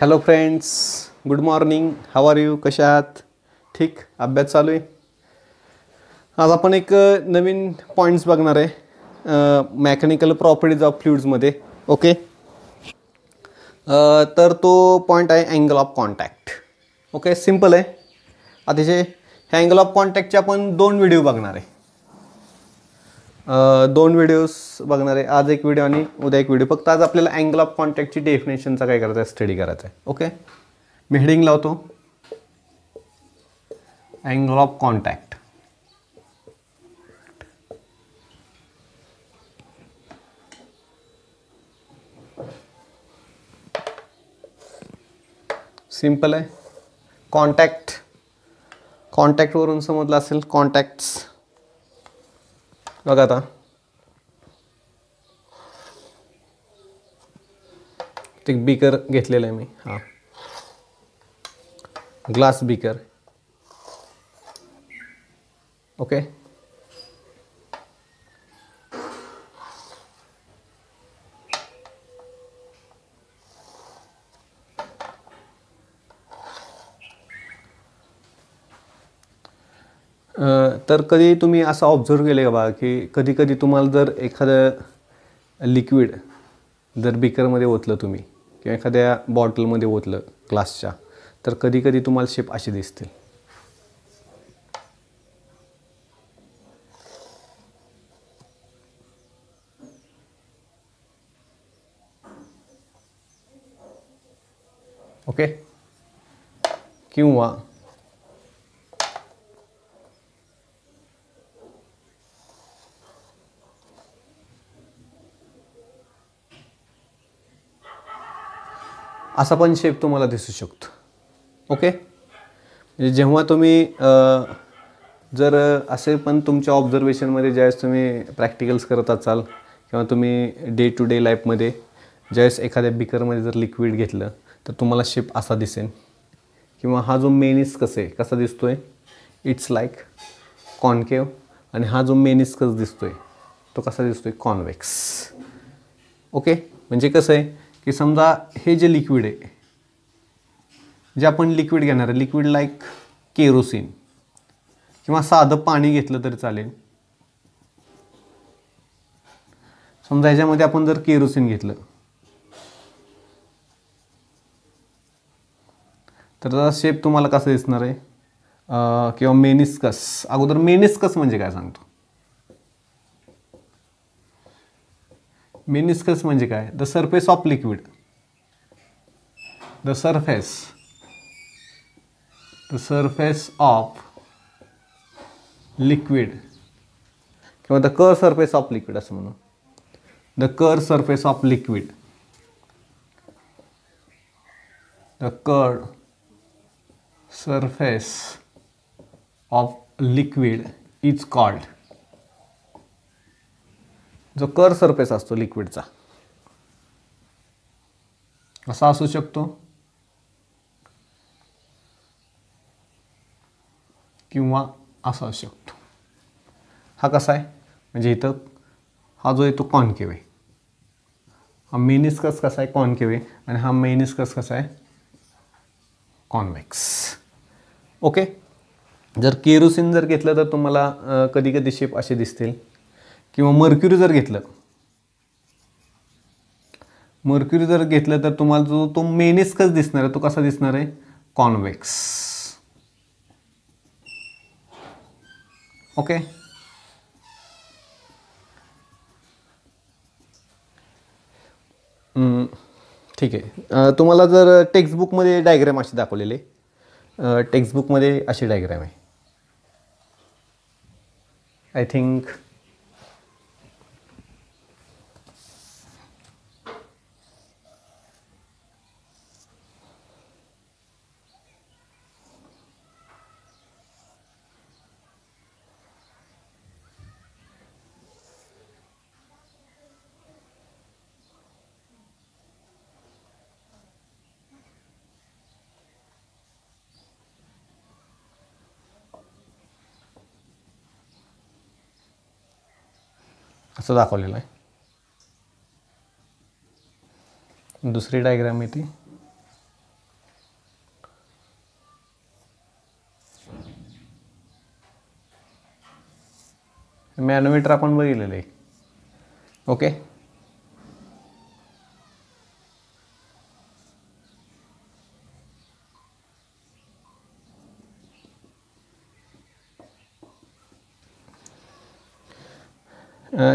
hello friends good morning how are you कशा आहात ठीक अभ्यास चालू आहे आज आपण एक नवीन पॉईंट्स बघणार आहे मॅकॅनिकल प्रॉपर्टीज ऑफ फ्लुइड्समध्ये ओके तर तो पॉईंट आहे angle of contact okay simple आहे अतिशय अँगल ऑफ कॉन्टॅक्टचे आपण दोन व्हिडिओ बघणार आहे दोन व्हिडिओज बघणार आहे आज एक व्हिडिओ आणि उद्या एक व्हिडिओ फक्त आज आपल्याला अँगल ऑफ कॉन्टॅक्टची डेफिनेशनचा काय करायचा आहे स्टडी करायचा आहे ओके मी हेडिंग लावतो अँगल ऑफ कॉन्टॅक्ट सिंपल आहे कॉन्टॅक्ट कॉन्टॅक्टवरून समजलं असेल कॉन्टॅक्ट्स बघा आता ते बीकर घेतलेलं आहे मी हां ग्लास बीकर ओके तर कधी तुम्ही असं ऑब्झर्व केलं का बा की कधी कधी तुम्हाला जर एखादं लिक्विड जर बिकरमध्ये ओतलं तुम्ही किंवा एखाद्या बॉटलमध्ये ओतलं ग्लासच्या तर कधी कधी तुम्हाला शेप अशी दिसतील ओके किंवा असा पण शेप तुम्हाला दिसू शकतो ओके म्हणजे जेव्हा तुम्ही जर असे पण तुमच्या ऑब्झर्वेशनमध्ये ज्यावेळेस तुम्ही प्रॅक्टिकल्स करत असाल किंवा तुम्ही डे टू डे लाईफमध्ये ज्यावेळेस एखाद्या बिकरमध्ये जर लिक्विड घेतलं तर तुम्हाला शेप असा दिसेल किंवा हा जो मेनिस आहे कसा दिसतो आहे इट्स लाईक कॉनकेव आणि हा जो मेनिस्कस दिसतो आहे तो कसा दिसतो आहे कॉन्वेक्स ओके म्हणजे कसं आहे की समजा हे जे लिक्विड आहे जे आपण लिक्विड घेणार आहे लिक्विड लाईक केरोसिन किंवा साधं पाणी घेतलं तरी चालेल समजा याच्यामध्ये आपण जर केरोसिन घेतलं तर त्याचा शेप तुम्हाला कसं दिसणार आहे किंवा मेनिस्कस अगोदर मेनिस्कस म्हणजे काय सांगतो मिनिस्कस म्हणजे काय the surface of liquid the surface the surface of liquid किंवा the curved surface of liquid असं म्हणू the curved surface of liquid the curved surface of liquid is called जो कर सरफेस असतो लिक्विडचा असा असू शकतो किंवा असा असू शकतो हा कसा आहे म्हणजे इथं हा जो येतो कॉनकेव आहे हा मेनिस्कस कसा आहे कॉनकेवे आहे आणि हा मेनिस्कस कसा आहे कॉन्वेक्स ओके जर केरोसिन जर घेतलं तर तुम्हाला कधी कधी शेप असे दिसतील किंवा मर्क्युरी जर घेतलं मर्क्युरी जर घेतलं तर तुम्हाला जो तो मेनिस्कस दिसणार आहे तो कसा दिसणार आहे कॉन्वेक्स ओके ठीक आहे तुम्हाला जर टेक्स्टबुकमध्ये डायग्रॅम असे दाखवलेले टेक्स्टबुकमध्ये असे डायग्रॅम आहे आय थिंक असं दाखवलेलं आहे दुसरी डायग्राम येते मॅनोमीटर आपण बघितलेलं आहे ओके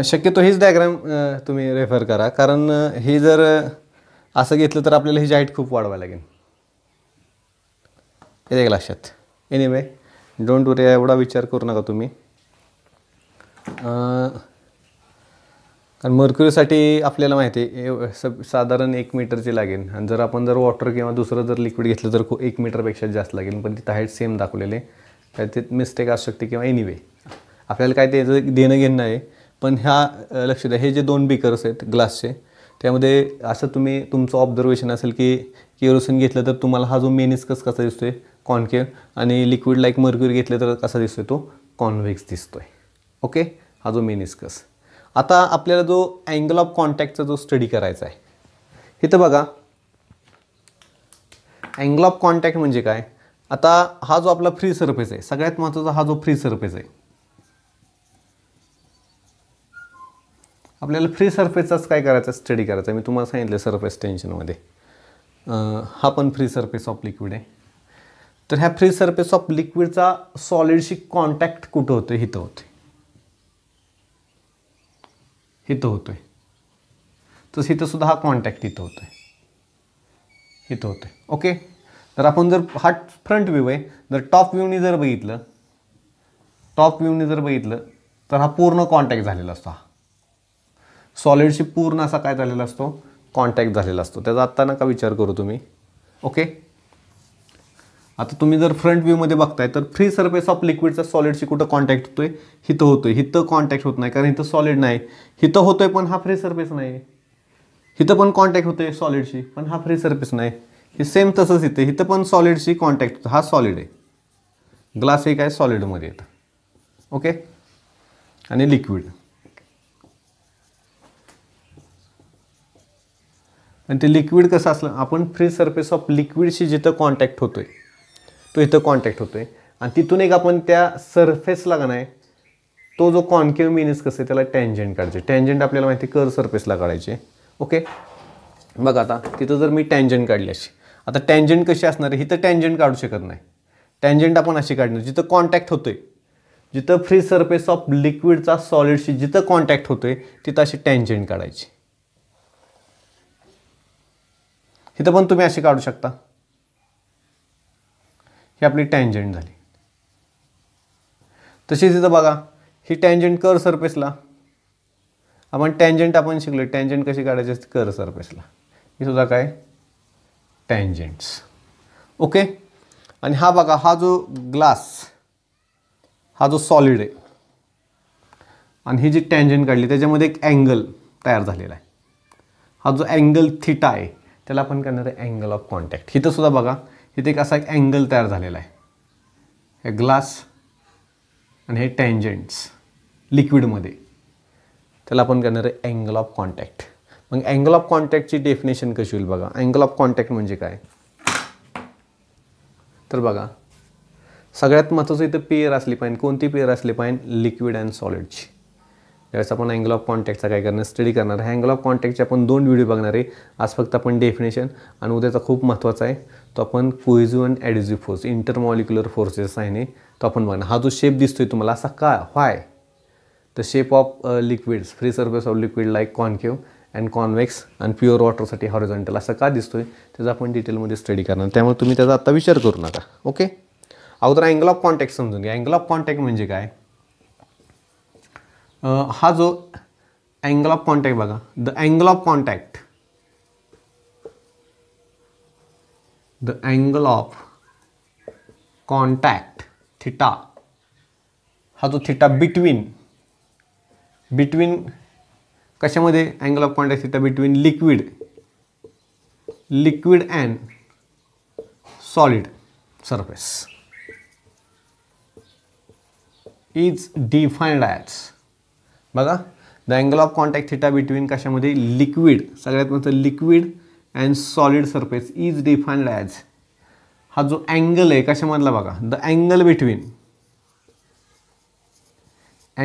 शक्यतो हीच डायग्राम तुम्ही रेफर करा कारण हे जर असं घेतलं तर आपल्याला ही हाईट खूप वाढवायला लागेल येते का लक्षात एनिवे डोंट वरी एवढा विचार करू नका तुम्ही कारण मर्क्युरीसाठी आपल्याला माहिती आहे सब साधारण एक मीटरची लागेल आणि जर आपण जर वॉटर किंवा दुसरं जर लिक्विड घेतलं तर खूप एक मीटरपेक्षा जास्त लागेल पण तिथं हाईट सेम दाखवलेले तर ते मिस्टेक असू शकते किंवा एनिवे आपल्याला काय ते देणं घेणं आहे पण ह्या लक्ष द्या हे जे दोन बिकर्स आहेत ग्लासचे त्यामध्ये असं तुम्ही तुमचं ऑब्झर्वेशन असेल की केरोसिन घेतलं तर तुम्हाला हा जो मेनिस्कस कसा दिसतोय कॉनकेव आणि लिक्विड लाईक मर्क्युर घेतलं तर कसा दिसतोय तो कॉन्व्हेक्स आहे ओके हा जो मेनिस्कस आता आपल्याला जो अँगल ऑफ कॉन्टॅक्टचा जो स्टडी करायचा आहे इथं बघा अँगल ऑफ कॉन्टॅक्ट म्हणजे काय आता हा जो आपला फ्री सरफेस आहे सगळ्यात महत्त्वाचा हा जो फ्री सरफेस आहे आपल्याला फ्री सरफेसचाच काय करायचा स्टडी करायचा मी तुम्हाला सांगितलं सरफेस टेन्शनमध्ये हा पण फ्री सरफेस ऑफ लिक्विड आहे तर ह्या फ्री सरफेस ऑफ लिक्विडचा सॉलिडशी कॉन्टॅक्ट कुठं होतो हिथं होते हिथं होतो आहे तसं इथंसुद्धा हा कॉन्टॅक्ट इथं होतो आहे इथं होतं आहे ओके तर आपण जर हा फ्रंट व्ह्यू आहे जर टॉप व्ह्यूनी जर बघितलं टॉप व्ह्यूनी जर बघितलं तर हा पूर्ण कॉन्टॅक्ट झालेला असतो हा सॉलिडशी पूर्ण असा काय झालेला असतो कॉन्टॅक्ट झालेला असतो त्याचा आत्ता नका विचार करू तुम्ही ओके आता तुम्ही जर फ्रंट व्ह्यूमध्ये बघताय तर फ्री सरफेस ऑफ लिक्विडचा सॉलिडशी कुठं कॉन्टॅक्ट होतोय हिथं होतोय हिथं कॉन्टॅक्ट होत नाही कारण इथं सॉलिड नाही हिथं होतोय पण हा फ्री सरफेस नाही हिथं पण कॉन्टॅक्ट होतोय सॉलिडशी पण हा फ्री सरफेस नाही हे सेम तसंच इथे हिथं पण सॉलिडशी कॉन्टॅक्ट होतो हा सॉलिड आहे ग्लास एक आहे सॉलिडमध्ये येतं ओके आणि लिक्विड आणि ते लिक्विड कसं असलं आपण फ्री सरफेस ऑफ लिक्विडशी जिथं कॉन्टॅक्ट होतो आहे तो इथं कॉन्टॅक्ट होतो आहे आणि तिथून एक आपण त्या सरफेसला का नाही तो जो कॉन्केव मिनिस कसं आहे त्याला टँजंट काढायचे टँजंट आपल्याला माहिती कर सरफेसला काढायचे ओके बघा आता तिथं जर मी टँजंट काढली आता टँजंट कशी असणार आहे हिथं टँजंट काढू शकत नाही टँजंट आपण अशी काढणार जिथं कॉन्टॅक्ट होतो आहे जिथं फ्री सरफेस ऑफ लिक्विडचा सॉलिडशी जिथं कॉन्टॅक्ट होतो आहे तिथं अशी टँजंट काढायची इथं पण तुम्ही असे काढू शकता ही आपली टँजंट झाली तशीच इथं बघा ही टँजंट कर सरफेसला आपण टँजंट आपण शिकलो टँजंट कशी काढायची असते कर सरफेसला ही सुद्धा काय टँजंट्स ओके आणि हा बघा हा जो ग्लास हा जो सॉलिड आहे आणि ही जी टँजंट काढली त्याच्यामध्ये एक अँगल तयार झालेला आहे हा जो अँगल थिटा आहे त्याला आपण करणार आहे अँगल ऑफ कॉन्टॅक्ट इथं सुद्धा बघा इथे एक असा एक अँगल तयार झालेला आहे हे ग्लास आणि हे टँजंट्स लिक्विडमध्ये त्याला आपण करणार आहे अँगल ऑफ कॉन्टॅक्ट मग अँगल ऑफ कॉन्टॅक्टची डेफिनेशन कशी होईल बघा अँगल ऑफ कॉन्टॅक्ट म्हणजे काय तर बघा सगळ्यात महत्त्वाचं इथं पेअर असली पाहिजे कोणती पेअर असली पाहिजे लिक्विड अँड सॉलिडची त्यावेळेस आपण अँगल ऑफ कॉन्टॅक्टचा काय करणार स्टडी करणार आहे अँगल ऑफ कॉन्टॅक्टचे आपण दोन व्हिडिओ बघणार आहे आज फक्त आपण डेफिनेशन आणि उद्याचा खूप महत्त्वाचा आहे तो आपण cohesive and adhesive force intermolecular forces आहे तो आपण बघणार हा जो शेप दिसतोय तुम्हाला असा का why the shape of liquids free surface of liquid like concave and convex and pure वॉटरसाठी हॉरिझॉन्टल असं का दिसतोय त्याचा आपण डिटेलमध्ये स्टडी करणार त्यामुळे तुम्ही त्याचा आता विचार करू नका ओके अगोदर अँगल ऑफ कॉन्टॅक्ट समजून घ्या अँगल ऑफ कॉन्टॅक्ट म्हणजे काय हा जो अँगल ऑफ कॉन्टॅक्ट बघा the angle of contact the angle of contact theta हा जो थिटा बिटवीन बिटवीन कशामध्ये angle of contact theta between liquid liquid and solid surface is defined as बघा the angle of contact theta between कशामध्ये liquid सगळ्यात महत्त्वाचं liquid and solid surface is defined as हा जो angle आहे कशामधला बघा द अँगल बिटवीन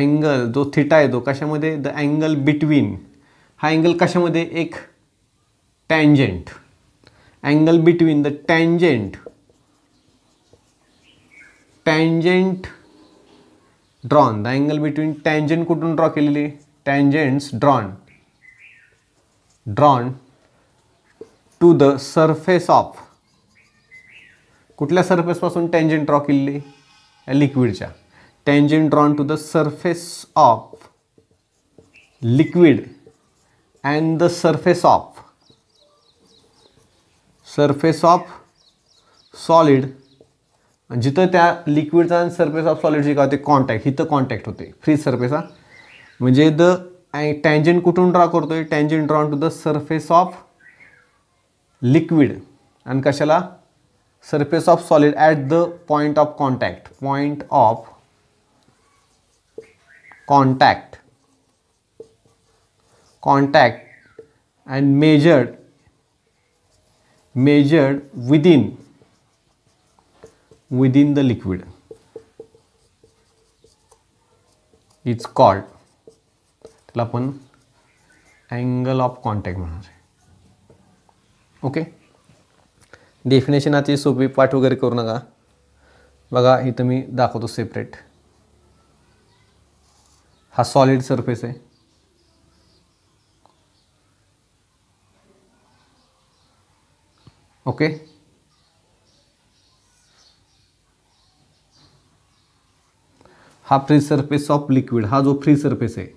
अँगल जो थिटा आहे तो कशामध्ये द अँगल बिटवीन हा अँगल कशामध्ये एक tangent angle between the tangent tangent drawn the angle between tangent कुठून ड्रॉ केलेली tangents drawn drawn to the surface of कुठल्या सरफेसपासून टँजंट ड्रॉ केलेली या लिक्विडच्या tangent drawn to the surface of liquid and the surface of surface of solid जिथं त्या लिक्विडचा आणि सरफेस ऑफ सॉलिड जे काय होते कॉन्टॅक्ट हिथं कॉन्टॅक्ट होते फ्री सरफेस हा म्हणजे द टँजंट कुठून ड्रॉ करतोय आहे tangent drawn to the surface of liquid आणि कशाला surface of solid at the point of contact point of contact contact and measured measured within within the liquid is called त्याला आपण angle of contact म्हणणार आहे okay definition आता सोपी पाठ वगैरे करू नका बघा इथं मी दाखवतो सेपरेट हा सॉलिड सरफेस आहे ओके हा फ्री सरफेस ऑफ लिक्विड हा जो फ्री सरफेस आहे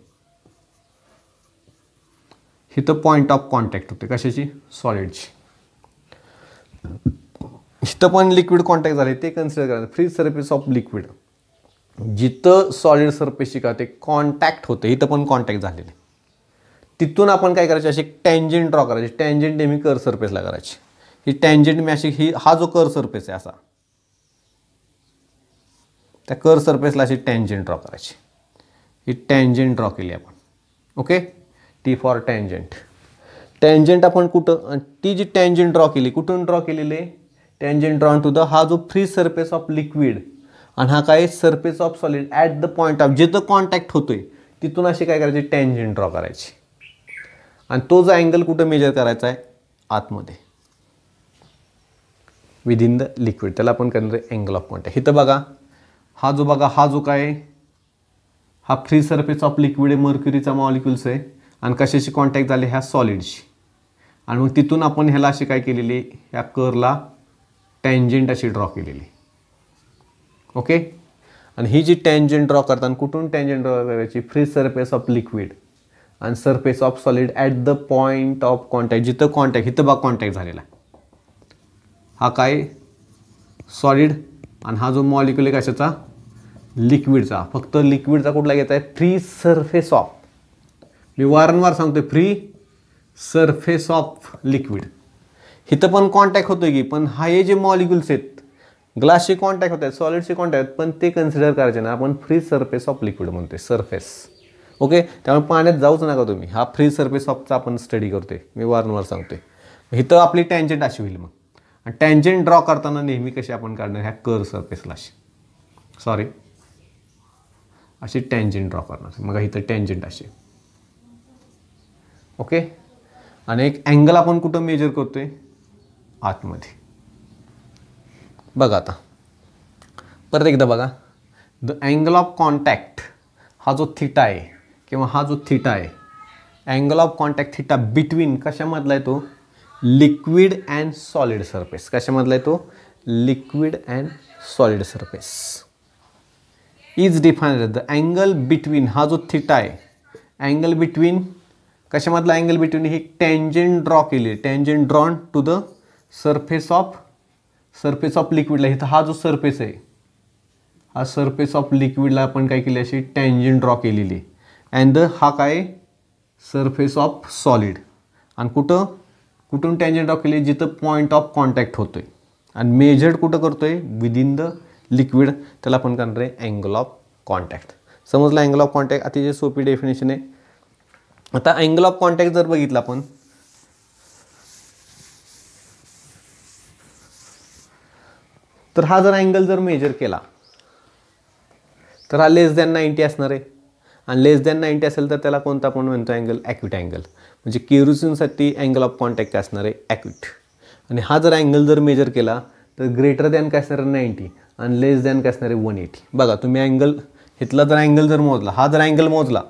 इथं पॉइंट ऑफ कॉन्टॅक्ट होते कशाची सॉलिडची इथं पण लिक्विड कॉन्टॅक्ट झाले ते कन्सिडर करायचं फ्री सरफेस ऑफ लिक्विड जिथं सॉलिड सरफेसची का ते कॉन्टॅक्ट होते इथं पण कॉन्टॅक्ट झालेले तिथून आपण काय करायचे असे टँजेंट ड्रॉ करायचे टँजेंट नेहमी कर सरफेसला करायची ही टँजेंट मी अशी ही हा जो कर सरफेस आहे असा त्या कर सरफेसला अशी टँजंट ड्रॉ करायची ही टँजेंट ड्रॉ केली आपण okay T for tangent tangent आपण कुठं ती जी टँजेंट ड्रॉ केली कुठून ड्रॉ केलेली आहे टँजंट ड्रॉ टू द हा जो फ्री सरफेस ऑफ लिक्विड आणि हा काय surface of solid at the point of जिथं कॉन्टॅक्ट होतोय तिथून अशी काय करायची टँजेंट ड्रॉ करायची आणि तो जो अँगल कुठं मेजर करायचा आहे आतमध्ये विदिन द लिक्विड त्याला आपण करणार अँगल ऑफ पॉईंट आहे बघा हा जो बघा हा जो काय हा फ्री सरफेस ऑफ लिक्विड आहे मर्क्युरीचा मॉलिक्युल्स आहे आणि कशाशी कॉन्टॅक्ट झाले ह्या सॉलिडशी आणि मग तिथून आपण ह्याला अशी काय केलेली ह्या करला टँजेंट अशी ड्रॉ केलेली ओके आणि ही जी टँजंट ड्रॉ करताना कुठून टँजंट ड्रॉ करायची फ्री सरफेस ऑफ लिक्विड आणि surface of solid at the point of contact जिथं कॉन्टॅक्ट हिथं बा कॉन्टॅक्ट झालेला हा काय सॉलिड आणि हा जो मॉलिक्युल आहे कशाचा लिक्विडचा फक्त लिक्विडचा कुठला घ्यायचा आहे फ्री सरफेस ऑफ मी वारंवार सांगतो फ्री सरफेस ऑफ लिक्विड इथं पण कॉन्टॅक्ट होतो की पण हा हे जे मॉलिक्युल्स आहेत ग्लासचे कॉन्टॅक्ट होत आहेत सॉलिडशी कॉन्टॅक्ट पण ते कन्सिडर करायचे ना आपण फ्री सरफेस ऑफ लिक्विड म्हणतोय सरफेस ओके त्यामुळे पाण्यात जाऊच नका तुम्ही हा फ्री सरफेस ऑफचा आपण स्टडी करतोय मी वारंवार सांगतोय इथं आपली टँजंट अशी होईल मग आणि टँजंट ड्रॉ करताना नेहमी कशी आपण काढणार ह्या कर सरफेसला सॉरी अशी टँजंट ड्रॉ करणार मग इथं टँजंट असे ओके आणि एक अँगल आपण कुठं मेजर करतो आहे आतमध्ये बघा आता परत एकदा बघा द अँगल ऑफ कॉन्टॅक्ट हा जो थिटा आहे किंवा हा जो थिटा आहे angle of contact theta between कशामधला आहे तो लिक्विड अँड सॉलिड सरफेस कशामधला आहे तो liquid and solid surface is define the angle between हा जो थिटा आहे अँगल बिटवीन कशामधला अँगल बिटवीन ही टँजिन ड्रॉ केली आहे drawn to the surface of surface of लिक्विडला इथं हा जो सरफेस आहे हा सरफेस ऑफ लिक्विडला आपण काय केली अशी टँजंट ड्रॉ केलेली अँड द हा काय सरफेस ऑफ सॉलिड आणि कुठं कुठून टँजंट ड्रॉ केली जिथं पॉईंट ऑफ कॉन्टॅक्ट होतो आहे आणि मेजर्ड कुठं करतो आहे विदिन द लिक्विड त्याला आपण करणार आहे अँगल ऑफ कॉन्टॅक्ट समजलं अँगल ऑफ कॉन्टॅक्ट अतिशय सोपी डेफिनेशन आहे आता अँगल ऑफ कॉन्टॅक्ट जर बघितला आपण तर हा जर अँगल जर मेजर केला तर हा लेस दॅन नाईंटी असणार आहे आणि लेस दॅन नाईंटी असेल तर त्याला कोणता पण म्हणतो अँगल ॲक्यूट अँगल म्हणजे केरुसिनसाठी अँगल ऑफ कॉन्टॅक्ट असणार आहे ॲक्युट आणि हा जर अँगल जर मेजर केला तर ग्रेटर दॅन काय असणार आहे नाईंटी आणि लेस दॅन काय असणार आहे वन एटी बघा तुम्ही अँगल इथला जर अँगल जर मोजला हा जर अँगल मोजला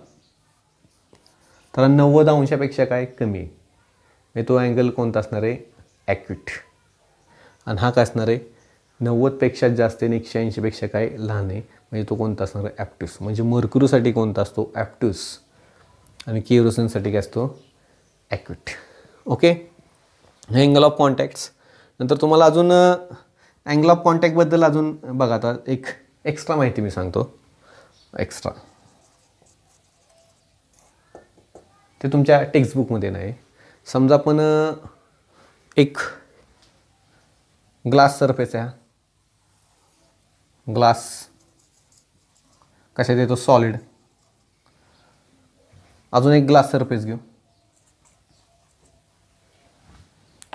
तर नव्वद अंशापेक्षा काय कमी आहे म्हणजे तो अँगल कोणता असणार आहे ॲक्युट आणि हा काय असणार आहे नव्वदपेक्षा जास्त आणि एकशे ऐंशीपेक्षा काय लहान आहे म्हणजे तो कोणता असणार आहे ॲप्ट्यूस म्हणजे मरकुरूसाठी कोणता असतो ॲप्ट्यूस आणि केरोसिनसाठी काय असतो ॲक्युट ओके हे अँगल ऑफ कॉन्टॅक्ट्स नंतर तुम्हाला अजून अँगल ऑफ कॉन्टॅक्टबद्दल अजून बघा आता एक एक्स्ट्रा माहिती मी सांगतो एक्स्ट्रा ते तुमच्या टेक्स्टबुकमध्ये नाही समजा आपण एक ग्लास सरफेस आहे ग्लास कशात येतो सॉलिड अजून एक ग्लास सरफेस घेऊ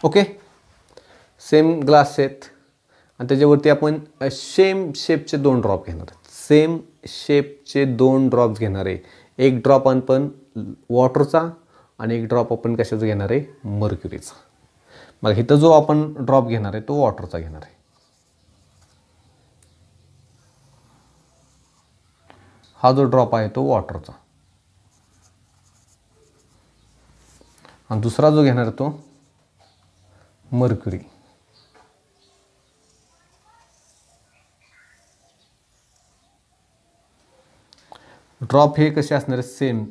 ओके सेम ग्लास आहेत आणि त्याच्यावरती आपण सेम शेपचे दोन ड्रॉप घेणार आहेत सेम शेपचे दोन ड्रॉप्स घेणार आहे एक ड्रॉप आपण वॉटरचा आणि एक ड्रॉप आपण कशाचा घेणार आहे मर्क्युरीचा मग इथं जो आपण ड्रॉप घेणार आहे तो वॉटरचा घेणार आहे हा जो ड्रॉप आहे तो वॉटरचा आणि दुसरा जो घेणार आहे तो मर्क्युरी ड्रॉप हे कसे असणार सेम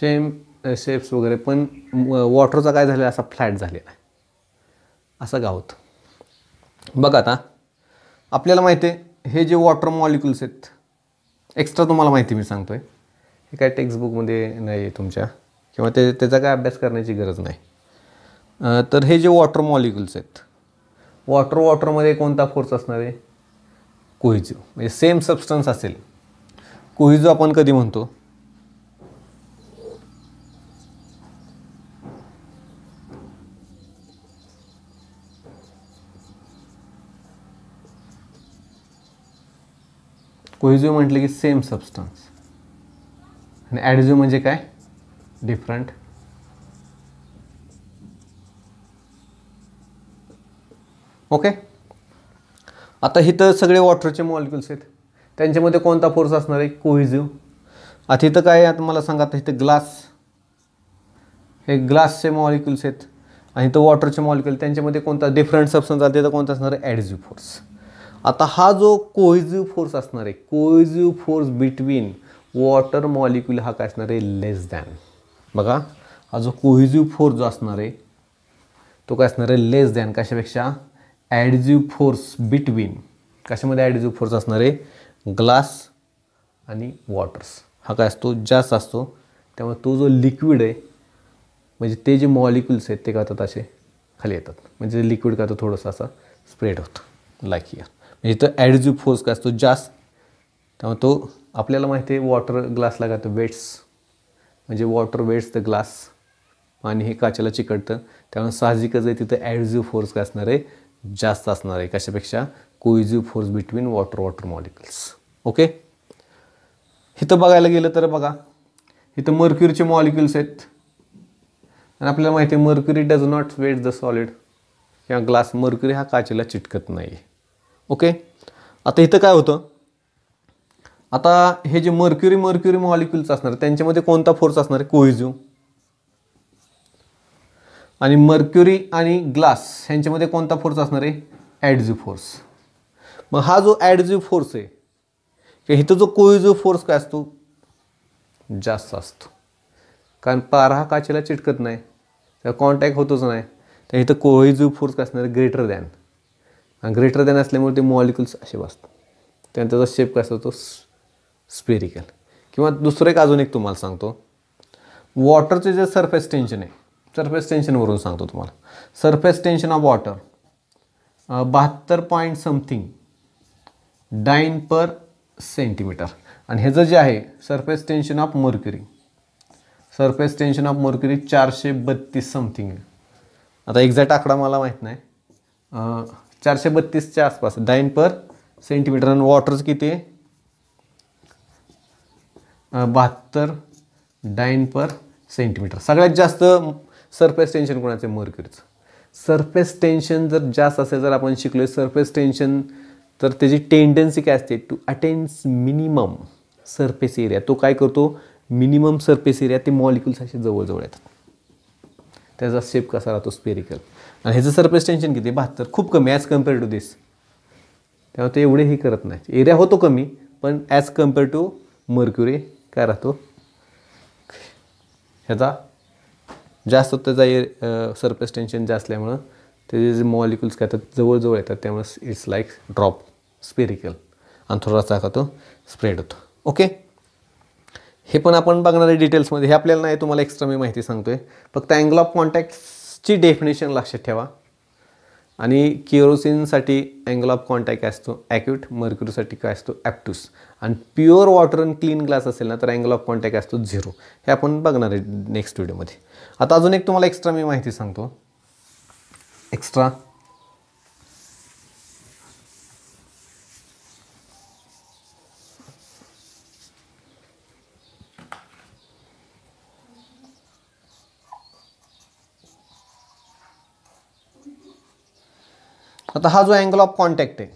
सेम शेप्स वगैरे पण वॉटरचा काय झालेला असा फ्लॅट झालेला आहे असं गावत बघा आता आपल्याला माहिती आहे हे जे वॉटर मॉलिक्युल्स आहेत एक्स्ट्रा तुम्हाला माहिती मी सांगतो आहे हे काय टेक्स्टबुकमध्ये नाही आहे तुमच्या किंवा ते त्याचा काय अभ्यास करण्याची गरज नाही तर हे जे वॉटर मॉलिक्युल्स आहेत वॉटर वॉटरमध्ये कोणता फोर्स असणार आहे कोहिजू म्हणजे सेम सबस्टन्स असेल कोहिजू आपण कधी म्हणतो कोहिजू म्हटलं की सेम सबस्टन्स आणि ॲडझ्यू म्हणजे काय different ओके आता इथं सगळे वॉटरचे मॉलिक्युल्स आहेत त्यांच्यामध्ये कोणता फोर्स असणार आहे कोहिजिव्ह आता इथं काय आता मला सांगा आता इथं ग्लास हे ग्लासचे मॉलिक्युल्स आहेत आणि तो वॉटरचे मॉलिक्युल त्यांच्यामध्ये कोणता डिफरंट सबस्टन्स आला तिथं कोणता असणार आहे ॲडझिव्ह फोर्स आता हा जो कोहिजिव्ह फोर्स असणार आहे cohesive force between water molecule हा काय असणार आहे लेस दॅन बघा हा जो कोहिजिव्ह फोर्स जो असणार आहे तो काय असणार आहे लेस दॅन कशापेक्षा ॲडिझिव्ह फोर्स बिटवीन कशामध्ये ॲडिझिव्ह फोर्स असणार आहे ग्लास आणि वॉटर्स हा काय असतो जास्त असतो त्यामुळे तो जो लिक्विड आहे म्हणजे ते जे मॉलिक्युल्स आहेत ते काय असे खाली येतात म्हणजे लिक्विड काय होतं थोडंसं असा स्प्रेड होतं लाईक इयर म्हणजे तर ॲडिझिव्ह फोर्स काय असतो जास्त त्यामुळे तो आपल्याला माहिती आहे वॉटर ग्लासला काय तो वेट्स म्हणजे वॉटर वेट्स द ग्लास पाणी हे काचेला चिकटतं त्यामुळे साहजिकच आहे तिथं ॲडझिव्ह फोर्स काय असणार आहे जास्त असणार आहे कशापेक्षा cohesive force between water water molecules okay इथं बघायला गेलं तर बघा इथं मर्क्युरीचे मॉलिक्युल्स आहेत आणि आपल्याला माहिती आहे mercury does not wet the solid किंवा ग्लास मर्क्युरी हा काचेला चिटकत नाही ओके आता इथं काय होतं आता हे जे मर्क्युरी मर्क्युरी मॉलिक्युल्स असणार त्यांच्यामध्ये कोणता फोर्स असणार आहे कोहिजिव आणि मर्क्युरी आणि ग्लास यांच्यामध्ये कोणता फोर्स असणार आहे ॲडझिव फोर्स मग हा जो ॲडझिव फोर्स आहे की इथं जो कोहिजिव फोर्स काय असतो जास्त असतो कारण पारा हा काचेला चिटकत नाही त्या कॉन्टॅक्ट होतोच नाही तर इथं कोहिजिव फोर्स काय असणार ग्रेटर दॅन आणि ग्रेटर दॅन असल्यामुळे ते मॉलिक्युल्स असे बसतात त्यानंतर त्याचा शेप काय असतो तो स्पेरिकल किंवा दुसरं एक अजून एक तुम्हाला सांगतो वॉटरचे जे सरफेस टेन्शन आहे सरफेस टेन्शनवरून सांगतो तुम्हाला सरफेस टेन्शन ऑफ वॉटर बहात्तर point something dyne per centimetre आणि ह्याचं जे आहे surface tension of mercury surface tension of mercury चारशे बत्तीस समथिंग आता एक्झॅक्ट आकडा मला माहीत नाही चारशे बत्तीसच्या आसपास डाईन पर सेंटीमीटर आणि वॉटरचं किती आहे बहात्तर डाईन पर सेंटीमीटर सगळ्यात जास्त सरफेस टेन्शन कोणाचे मर्क्युरीचं सरफेस टेन्शन जर जास्त असेल जर आपण शिकलो सरफेस टेन्शन तर त्याची टेंडन्सी काय असते to attain minimum surface area तो काय करतो मिनिमम सरफेस एरिया ते मॉलिक्युल्स असे जवळजवळ येतात त्याचा शेप कसा राहतो स्पेरिकल आणि ह्याचं सरफेस टेन्शन किती बहात्तर खूप कमी ॲज कम्पेअर टू दिस त्यामुळे ते एवढेही करत नाही एरिया होतो कमी पण ॲज कम्पेअर टू मर्क्युरी काय राहतो ह्याचा जास्त त्याचा एअर सरफेस टेन्शन जे असल्यामुळं ते जे मॉलिक्युल्स काय येतात जवळजवळ येतात त्यामुळे इट्स लाईक ड्रॉप स्पिरिकल आणि थोडासा का तो स्प्रेड होतो ओके हे पण आपण बघणार आहे डिटेल्समध्ये हे आपल्याला नाही तुम्हाला एक्स्ट्रा मी माहिती सांगतो आहे फक्त अँगल ऑफ कॉन्टॅक्टची डेफिनेशन लक्षात ठेवा आणि किरोसिनसाठी अँगल ऑफ कॉन्टॅक्ट असतो ॲक्यूट मर्क्युरीसाठी काय असतो ॲप्टूस आणि प्युअर वॉटर आणि क्लीन ग्लास असेल ना तर अँगल ऑफ कॉन्टॅक्ट असतो झिरो हे आपण बघणार आहे नेक्स्ट व्हिडिओमध्ये आता अजून एक तुम्हाला एक्स्ट्रा मी माहिती सांगतो एक्स्ट्रा आता हा जो अँगल ऑफ कॉन्टॅक्ट आहे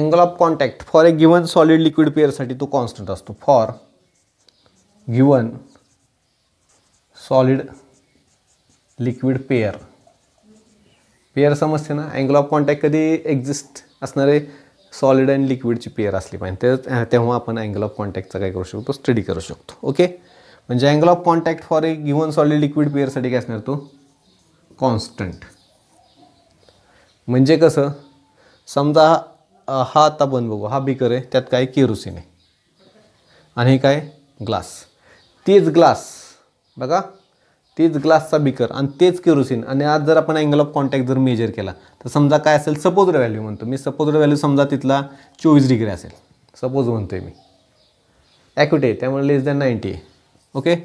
angle of contact for A given solid liquid पेअरसाठी तो कॉन्स्टंट असतो for given solid liquid pair pair समजते ना अँगल ऑफ कॉन्टॅक्ट कधी एक्झिस्ट असणारे सॉलिड अँड लिक्विडची पेअर असली पाहिजे तेव्हा आपण अँगल ऑफ कॉन्टॅक्टचा काय करू शकतो स्टडी करू शकतो ओके म्हणजे angle of contact for A given solid liquid पेअरसाठी काय असणार तो कॉन्स्टंट म्हणजे कसं समजा हा आता पण बघू हा बिकर आहे त्यात काय केरोसिन आहे आणि हे काय ग्लास तेच ग्लास बघा तेच ग्लासचा बिकर आणि तेच केरोसिन आणि आज जर आपण अँगल ऑफ कॉन्टॅक्ट जर मेजर केला तर समजा काय असेल सपोजड व्हॅल्यू म्हणतो मी सपोजड व्हॅल्यू समजा तिथला चोवीस डिग्री असेल सपोज म्हणतो आहे मी ॲक्युटे त्यामुळे लेस दॅन नाईंटी आहे ओके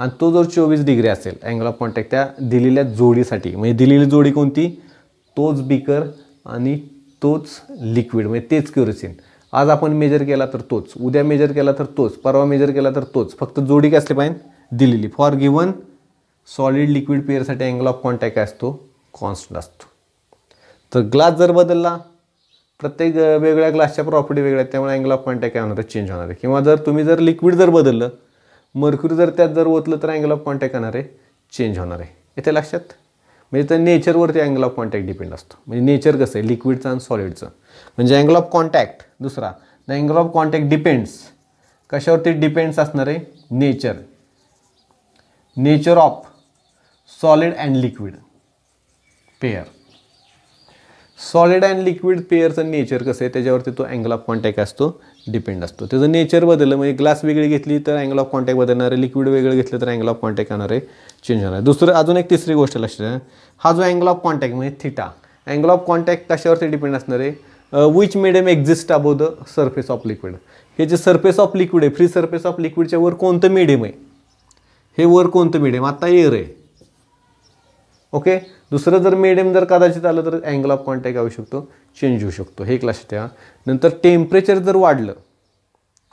आणि तो जर चोवीस डिग्री असेल अँगल ऑफ कॉन्टॅक्ट त्या दिलेल्या जोडीसाठी म्हणजे दिलेली जोडी कोणती तोच बीकर आणि तोच लिक्विड म्हणजे तेच क्युरिसिन आज आपण मेजर केला तर तोच उद्या मेजर केला तर तोच परवा मेजर केला तर तोच फक्त जोडी काय असली पाहिजे दिलेली फॉर गिवन सॉलिड लिक्विड पेअरसाठी अँगल ऑफ कॉन्टॅक्ट काय असतो कॉन्स्टंट असतो तर ग्लास जर बदलला प्रत्येक वेगळ्या ग्लासच्या प्रॉपर्टी वेगळ्या त्यामुळे अँगल ऑफ कॉन्टॅक्ट काय होणार चेंज होणार आहे किंवा जर तुम्ही जर लिक्विड जर बदललं मर्क्युरी जर त्यात जर ओतलं तर अँगल ऑफ कॉन्टॅक्ट येणार आहे चेंज होणार आहे येते लक्षात म्हणजे तर नेचरवरती अँगल ऑफ कॉन्टॅक्ट डिपेंड असतो म्हणजे नेचर कसं आहे लिक्विडचं आणि सॉलिडचं म्हणजे अँगल ऑफ कॉन्टॅक्ट दुसरा the angle of contact depends कशावरती डिपेंड्स असणार आहे nature nature of solid and liquid pair solid and liquid पेअरचं नेचर कसं आहे त्याच्यावरती तो अँगल ऑफ कॉन्टॅक्ट असतो डिपेंड असतो त्याचं नेचर बदललं म्हणजे ग्लास वेगळी घेतली तर अँगल ऑफ कॉन्टॅक्ट बदलणार आहे लिक्विड वेगळं घेतलं तर अँगल ऑफ कॉन्टॅक्ट येणार आहे चेंज होणार आहे दुसरं अजून एक तिसरी गोष्ट लक्षात हा जो अँगल ऑफ कॉन्टॅक्ट म्हणजे थिटा अँगल ऑफ कॉन्टॅक्ट कशावरती डिपेंड असणार आहे which medium exist above the surface of liquid हे जे सरफेस ऑफ लिक्विड आहे फ्री सरफेस ऑफ लिक्विडच्या वर कोणतं मिडियम आहे हे वर कोणतं मिडियम आत्ता एअर आहे ओके दुसरं जर मीडियम जर कदाचित आलं तर अँगल ऑफ कॉन्टॅक्ट येऊ शकतो चेंज होऊ शकतो हे एक लक्षात ठेवा नंतर टेम्परेचर जर वाढलं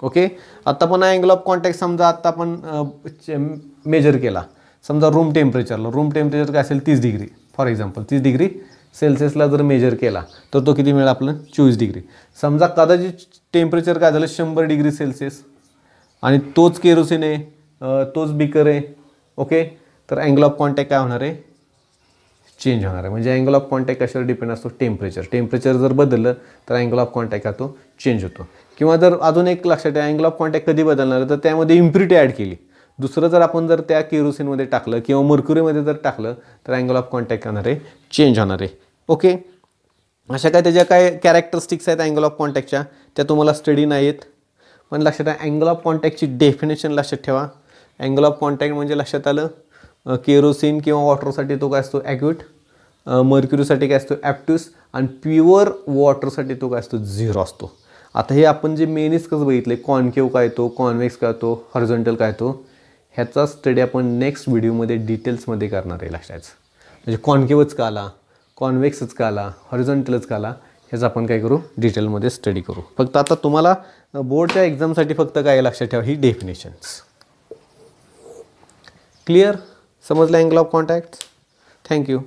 ओके आत्ता पण अँगल ऑफ कॉन्टॅक्ट समजा आत्ता आपण मेजर केला समजा रूम टेम्परेचरला रूम टेम्परेचर काय असेल तीस डिग्री फॉर एक्झाम्पल तीस डिग्री सेल्सिअसला जर मेजर केला तर तो किती मिळाला आपलं चोवीस डिग्री समजा कदाचित टेम्परेचर काय झालं शंभर डिग्री सेल्सिअस आणि तोच केरोसिन आहे तोच बिकर आहे ओके तर अँगल ऑफ कॉन्टॅक्ट काय होणार आहे चेंज होणार आहे म्हणजे अँगल ऑफ कॉन्टॅक्ट कशावर डिपेंड असतो टेम्परेचर टेम्परेचर जर बदललं तर अँगल ऑफ कॉन्टॅक्ट हा तो चेंज होतो किंवा जर अजून एक लक्षात आहे अँगल ऑफ कॉन्टॅक्ट कधी बदलणार तर त्यामध्ये इम्प्युरिटी ॲड केली दुसरं जर आपण जर त्या केरोसिनमध्ये टाकलं किंवा मर्क्युरीमध्ये जर टाकलं तर अँगल ऑफ कॉन्टॅक्ट होणार आहे चेंज होणार आहे ओके अशा काय त्याच्या काय कॅरेक्टरिस्टिक्स आहेत अँगल ऑफ कॉन्टॅक्टच्या त्या तुम्हाला स्टडी नाही आहेत पण लक्षात आहे अँगल ऑफ कॉन्टॅक्टची डेफिनेशन लक्षात ठेवा अँगल ऑफ कॉन्टॅक्ट म्हणजे लक्षात आलं केरोसिन किंवा वॉटरसाठी तो काय असतो ॲक्युट मर्क्युरीसाठी काय असतो ॲप्ट्यूस आणि प्युअर वॉटरसाठी तो काय असतो झिरो असतो आता हे आपण जे कसं बघितले कॉनकेव काय तो कॉनवेक्स काय तो हॉर्झॉन्टल काय तो ह्याचा स्टडी आपण नेक्स्ट व्हिडिओमध्ये डिटेल्समध्ये करणार आहे लक्षात म्हणजे कॉनकेवच का आला कॉनवेक्सच का आला हॉरिझॉन्टलच का आला ह्याचं आपण काय करू डिटेलमध्ये स्टडी करू फक्त आता तुम्हाला बोर्डच्या एक्झामसाठी फक्त काय लक्षात ठेवा ही डेफिनेशन्स क्लिअर समजला अँगल ऑफ कॉन्टॅक्ट थँक्यू